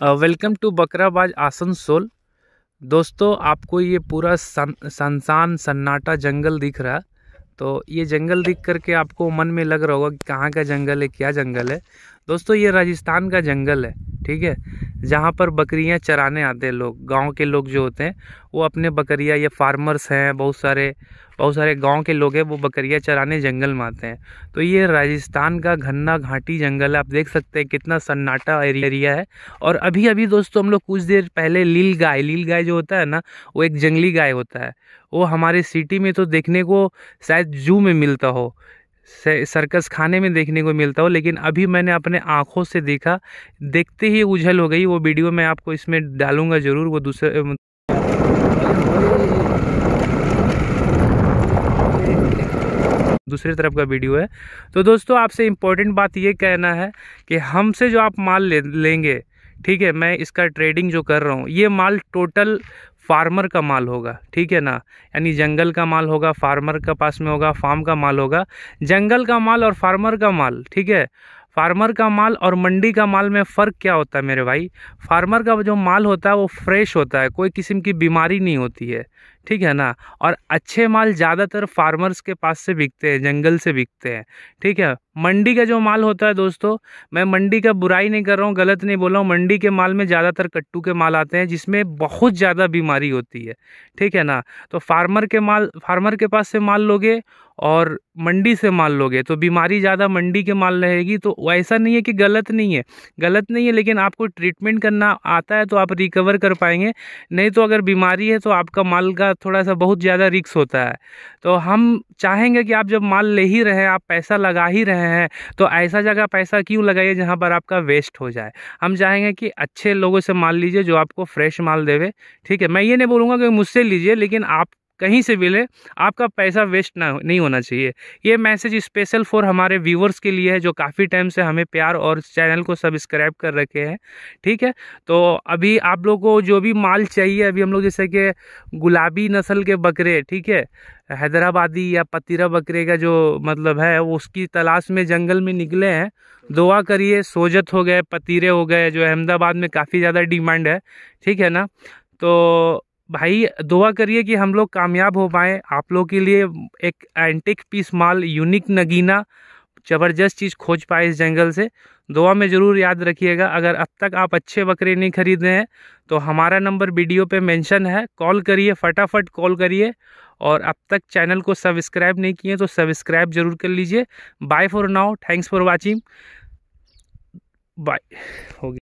welcome to बकराबाज Asansol दोस्तों आपको ये पूरा सनसान सन्नाटा जंगल दिख रहा तो ये जंगल दिख करके आपको मन में लग रहा होगा कि कहाँ का जंगल है क्या जंगल है दोस्तों ये राजस्थान का जंगल है ठीक है जहाँ पर बकरियाँ चराने आते हैं लोग गांव के लोग जो होते हैं वो अपने बकरियाँ ये फार्मर्स हैं बहुत सारे बहुत सारे गांव के लोग हैं वो बकरियाँ चराने जंगल में आते हैं तो ये राजस्थान का घन्ना घाटी जंगल है आप देख सकते हैं कितना सन्नाटा एरिया है और अभी अभी दोस्तों हम लोग कुछ देर पहले लील गाय लील गाय जो होता है ना वो एक जंगली गाय होता है वो हमारे सिटी में तो देखने को शायद जू में मिलता हो से सर्कस खाने में देखने को मिलता हो लेकिन अभी मैंने अपने आँखों से देखा देखते ही उझल हो गई वो वीडियो मैं आपको इसमें डालूँगा ज़रूर वो दूसरे दूसरे तरफ का वीडियो है तो दोस्तों आपसे इम्पोर्टेंट बात ये कहना है कि हमसे जो आप माल ले लेंगे ठीक है मैं इसका ट्रेडिंग जो कर रहा हूँ ये माल टोटल फार्मर का माल होगा ठीक है ना यानी जंगल का माल होगा फार्मर का पास में होगा फार्म का माल होगा जंगल का माल और फार्मर का माल ठीक है फार्मर का माल और मंडी का माल में फ़र्क क्या होता है मेरे भाई फार्मर का जो माल होता है वो फ्रेश होता है कोई किस्म की बीमारी नहीं होती है ठीक है ना और अच्छे माल ज़्यादातर फार्मर्स के पास से बिकते हैं जंगल से बिकते हैं ठीक है मंडी का जो माल होता है दोस्तों मैं मंडी का बुराई नहीं कर रहा हूँ गलत नहीं बोल रहा हूँ मंडी के माल में ज़्यादातर कट्टू के माल आते हैं जिसमें बहुत ज़्यादा बीमारी होती है ठीक है ना तो फार्मर के माल फार्मर के पास से माल लोगे और मंडी से माल लोगे तो बीमारी ज़्यादा मंडी के माल रहेगी तो ऐसा नहीं है कि गलत नहीं है गलत नहीं है लेकिन आपको ट्रीटमेंट करना आता है तो आप रिकवर कर पाएंगे नहीं तो अगर बीमारी है तो आपका माल का थोड़ा सा बहुत ज़्यादा रिक्स होता है तो हम चाहेंगे कि आप जब माल ले ही रहे हैं आप पैसा लगा ही रहे हैं तो ऐसा जगह पैसा क्यों लगाइए जहाँ पर आपका वेस्ट हो जाए हम चाहेंगे कि अच्छे लोगों से माल लीजिए जो आपको फ्रेश माल देवे ठीक है मैं ये नहीं बोलूँगा कि मुझसे लीजिए लेकिन आप कहीं से भी आपका पैसा वेस्ट ना नहीं होना चाहिए ये मैसेज स्पेशल फॉर हमारे व्यूवर्स के लिए है जो काफ़ी टाइम से हमें प्यार और चैनल को सब्सक्राइब कर रखे हैं ठीक है तो अभी आप लोग को जो भी माल चाहिए अभी हम लोग जैसे कि गुलाबी नस्ल के बकरे ठीक है हैदराबादी या पतीरा बकरे का जो मतलब है उसकी तलाश में जंगल में निकले हैं दुआ करिए सोजत हो गए पतीरे हो गए जो अहमदाबाद में काफ़ी ज़्यादा डिमांड है ठीक है ना तो भाई दुआ करिए कि हम लोग कामयाब हो पाएँ आप लोग के लिए एक एंटिक पीस माल यूनिक नगीना ज़बरदस्त चीज़ खोज पाए इस जंगल से दुआ में ज़रूर याद रखिएगा अगर अब तक आप अच्छे बकरे नहीं खरीदे हैं तो हमारा नंबर वीडियो पे मेंशन है कॉल करिए फटाफट कॉल करिए और अब तक चैनल को सब्सक्राइब नहीं किए तो सब्सक्राइब जरूर कर लीजिए bye for now thanks for watching bye हो गया